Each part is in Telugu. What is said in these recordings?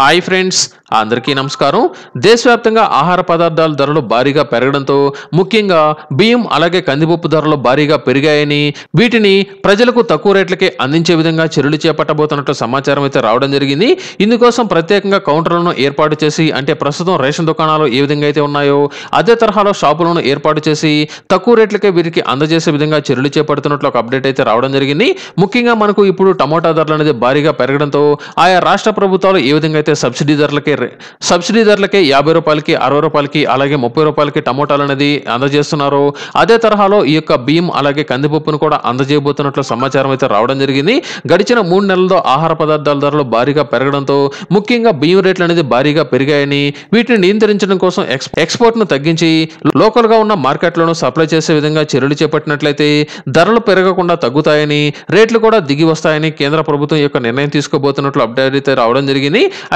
హాయ్ ఫ్రెండ్స్ అందరికీ నమస్కారం దేశవ్యాప్తంగా ఆహార పదార్థాల ధరలు భారీగా పెరగడంతో ముఖ్యంగా బియ్యం అలాగే కందిపప్పు ధరలు భారీగా పెరిగాయని వీటిని ప్రజలకు తక్కువ రేట్లకే అందించే విధంగా చర్యలు చేపట్టబోతున్నట్లు సమాచారం అయితే రావడం జరిగింది ఇందుకోసం ప్రత్యేకంగా కౌంటర్లను ఏర్పాటు చేసి అంటే ప్రస్తుతం రేషన్ దుకాణాలు ఏ విధంగా అయితే ఉన్నాయో అదే తరహాలో షాపులను ఏర్పాటు చేసి తక్కువ రేట్లకే వీరికి అందజేసే విధంగా చర్యలు చేపడుతున్నట్లు ఒక అప్డేట్ అయితే రావడం జరిగింది ముఖ్యంగా మనకు ఇప్పుడు టమోటా ధరలు అనేది భారీగా పెరగడంతో ఆయా రాష్ట్ర ప్రభుత్వాలు ఏ విధంగా అయితే సబ్సిడీ ధరలకే సబ్సిడీ ధరలకే యాభై రూపాయలకి అరవై రూపాయలకి అలాగే ముప్పై రూపాయలకి టమోటాలు అనేది అందజేస్తున్నారో అదే తరహాలో ఈ యొక్క బియ్యం అలాగే కందిపప్పును కూడా అందజేయబోతున్నట్లు సమాచారం అయితే రావడం జరిగింది గడిచిన మూడు నెలల్లో ఆహార పదార్థాల ధరలు భారీగా పెరగడంతో ముఖ్యంగా బియ్యం రేట్లు అనేది భారీగా పెరిగాయని వీటిని నియంత్రించడం కోసం ఎక్స్పోర్ట్ను తగ్గించి లోకల్గా ఉన్న మార్కెట్లను సప్లై చేసే విధంగా చర్యలు చేపట్టినట్లయితే ధరలు పెరగకుండా తగ్గుతాయని రేట్లు కూడా దిగి వస్తాయని కేంద్ర ప్రభుత్వం యొక్క నిర్ణయం తీసుకోబోతున్నట్లు అప్డేట్ అయితే రావడం జరిగింది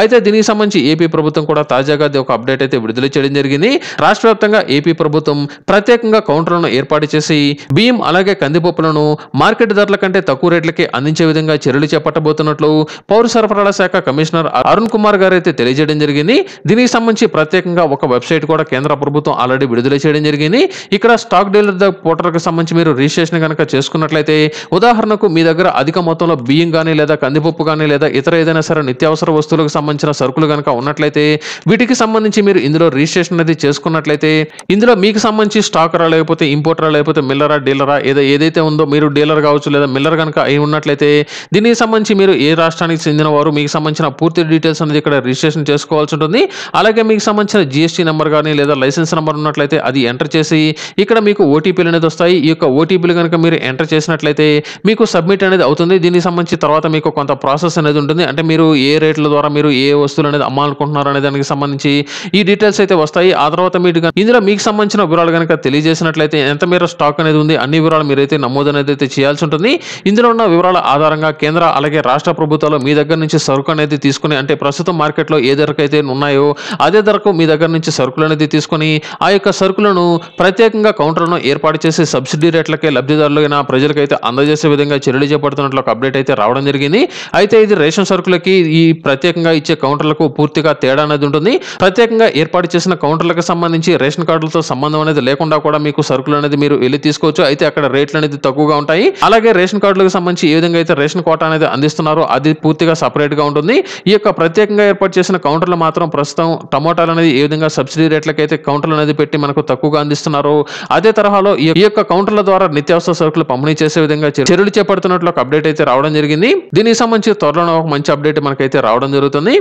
అయితే దీనికి సంబంధించి ఏపీ ప్రభుత్వం కూడా తాజాగా ఒక అప్డేట్ అయితే విడుదల చేయడం జరిగింది రాష్ట్ర వ్యాప్తంగా ఏపీ ప్రభుత్వం ప్రత్యేకంగా కౌంటర్లను ఏర్పాటు చేసి బియ్యం అలాగే కందిపప్పులను మార్కెట్ ధరల కంటే తక్కువ రేట్లకే అందించే విధంగా చర్యలు చేపట్టబోతున్నట్లు పౌర సరఫరాల శాఖ కమిషనర్ అరుణ్ కుమార్ గారు అయితే తెలియజేయడం జరిగింది దీనికి సంబంధించి ప్రత్యేకంగా ఒక వెబ్సైట్ కూడా కేంద్ర ప్రభుత్వం ఆల్రెడీ విడుదల చేయడం జరిగింది ఇక్కడ స్టాక్ డీలర్ పోర్టల్కి సంబంధించి మీరు రిజిస్ట్రేషన్ కనుక చేసుకున్నట్లయితే ఉదాహరణకు మీ దగ్గర అధిక మొత్తంలో బియ్యం కానీ లేదా కందిపప్పు కానీ లేదా ఇతర ఏదైనా సరే నిత్యావసర వస్తువులకు సంబంధించి సంబంధించిన సరుకులు కనుక ఉన్నట్లయితే వీటికి సంబంధించి మీరు ఇందులో రిజిస్ట్రేషన్ అనేది చేసుకున్నట్లయితే ఇందులో మీకు సంబంధించి స్టాకరా లేకపోతే ఇంపోర్టరా లేకపోతే మిల్లరా డీలరా ఏదో ఏదైతే ఉందో మీరు డీలర్ కావచ్చు లేదా మిల్లర్ కనుక అయి ఉన్నట్లయితే దీనికి సంబంధించి మీరు ఏ రాష్ట్రానికి చెందిన వారు మీకు సంబంధించిన పూర్తి డీటెయిల్స్ అనేది ఇక్కడ రిజిస్ట్రేషన్ చేసుకోవాల్సి ఉంటుంది అలాగే మీకు సంబంధించిన జిఎస్టీ నెంబర్ కానీ లేదా లైసెన్స్ నెంబర్ ఉన్నట్లయితే అది ఎంటర్ చేసి ఇక్కడ మీకు ఓటీపీలు అనేది వస్తాయి ఈ యొక్క ఓటీపీలు కనుక మీరు ఎంటర్ చేసినట్లయితే మీకు సబ్మిట్ అనేది అవుతుంది దీనికి సంబంధించి తర్వాత మీకు కొంత ప్రాసెస్ అనేది ఉంటుంది అంటే మీరు ఏ రేట్ల ద్వారా మీరు ఏ వస్తువులు అనేది అమ్మాలనుకుంటున్నారు అనే దానికి సంబంధించి ఈ డీటెయిల్స్ అయితే వస్తాయి ఆ తర్వాత మీరు ఇందులో మీకు సంబంధించిన వివరాలు కనుక తెలియజేసినట్లయితే ఎంత మేర స్టాక్ అనేది ఉంది అన్ని వివరాలు మీరైతే నమోదు అనేది అయితే చేయాల్సి ఉంటుంది ఇందులో ఉన్న వివరాల ఆధారంగా కేంద్ర అలాగే రాష్ట్ర ప్రభుత్వాలు మీ దగ్గర నుంచి సరుకు అనేది తీసుకుని అంటే ప్రస్తుతం మార్కెట్లో ఏ ధరకు అయితే ఉన్నాయో అదే ధరకు మీ దగ్గర నుంచి సరుకులు అనేది తీసుకొని ఆ యొక్క సరుకులను ప్రత్యేకంగా కౌంటర్ను ఏర్పాటు చేసి సబ్సిడీ రేట్లకే లబ్ధిదారులైన ప్రజలకైతే అందజేసే విధంగా చర్యలు చేపడుతున్నట్లు ఒక అప్డేట్ అయితే రావడం జరిగింది అయితే ఇది రేషన్ సరుకులకి ఈ ప్రత్యేకంగా ఇచ్చే కౌంటర్లకు పూర్తిగా తేడా అనేది ఉంటుంది ప్రత్యేకంగా ఏర్పాటు చేసిన కౌంటర్లకు సంబంధించి రేషన్ కార్డులతో సంబంధం అనేది లేకుండా కూడా మీకు సరుకులు అనేది మీరు వెళ్ళి తీసుకోవచ్చు అయితే అక్కడ రేట్లు అనేది తక్కువగా ఉంటాయి అలాగే రేషన్ కార్డులకు సంబంధించి ఏ విధంగా అయితే రేషన్ కోట అనేది అందిస్తున్నారో అది పూర్తిగా సపరేట్ గా ఉంటుంది ఈ యొక్క ప్రత్యేకంగా ఏర్పాటు చేసిన కౌంటర్లు మాత్రం ప్రస్తుతం టమోటాలు అనేది ఏ విధంగా సబ్సిడీ అయితే కౌంటర్లు అనేది పెట్టి మనకు తక్కువగా అందిస్తున్నారు అదే తరహాలో ఈ యొక్క కౌంటర్ల ద్వారా నిత్యావసర సరుకులు పంపిణీ చేసే విధంగా చర్యలు చేపడుతున్నట్లు ఒక అప్డేట్ అయితే రావడం జరిగింది దీనికి సంబంధించి త్వరలో ఒక మంచి అప్డేట్ మనకైతే రావడం జరుగుతుంది